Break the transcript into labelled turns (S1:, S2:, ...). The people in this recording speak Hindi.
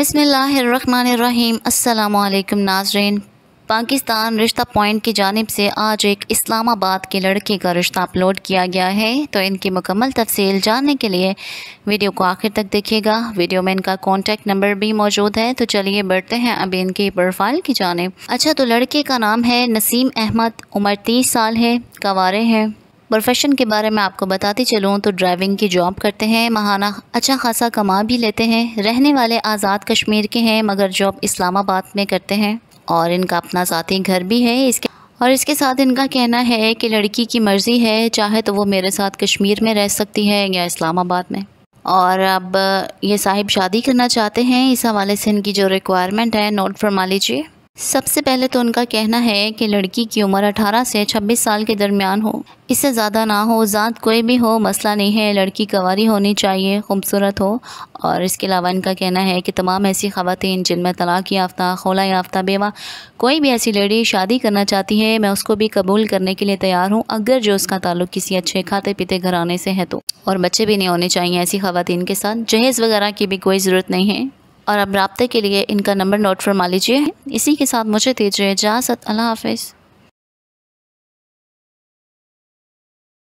S1: बसमीम् अल्लाम नाजरन पाकिस्तान रिश्ता पॉइंट की जानब से आज एक इस्लामाबाद के लड़के का रिश्ता अपलोड किया गया है तो इनकी मुकम्मल तफसील जानने के लिए वीडियो को आखिर तक देखिएगा वीडियो में इनका कॉन्टेक्ट नंबर भी मौजूद है तो चलिए बढ़ते हैं अब इनकी प्रोफाइल की जानब अच्छा तो लड़के का नाम है नसीम अहमद उम्र तीस साल है कवारे हैं प्रोफेशन के बारे में आपको बताती चलूँ तो ड्राइविंग की जॉब करते हैं महाना अच्छा खासा कमा भी लेते हैं रहने वाले आज़ाद कश्मीर के हैं मगर जॉब इस्लामाबाद में करते हैं और इनका अपना साथी घर भी है इसके और इसके साथ इनका कहना है कि लड़की की मर्ज़ी है चाहे तो वो मेरे साथ कश्मीर में रह सकती है या इस्लामाबाद में और अब ये साहिब शादी करना चाहते हैं इस हवाले से इनकी जो रिक्वायरमेंट है नोट फरमा लीजिए सबसे पहले तो उनका कहना है कि लड़की की उम्र 18 से 26 साल के दरमियान हो इससे ज़्यादा ना हो ज़ात कोई भी हो मसला नहीं है लड़की गंवारी होनी चाहिए खूबसूरत हो और इसके अलावा इनका कहना है कि तमाम ऐसी खातन जिनमें तलाक़ याफ्ता खोला याफ्ता बेवा कोई भी ऐसी लड़ी शादी करना चाहती है मैं उसको भी कबूल करने के लिए तैयार हूँ अगर जो उसका ताल्लुक किसी अच्छे खाते पीते घर से है तो और बच्चे भी नहीं होने चाहिए ऐसी खातन के साथ जहेज़ वगैरह की भी कोई ज़रूरत नहीं है और अब रबते के लिए इनका नंबर नोट फरमा लीजिए इसी के साथ मुझे दीजिए इजाज़त अल्लाह हाफिज़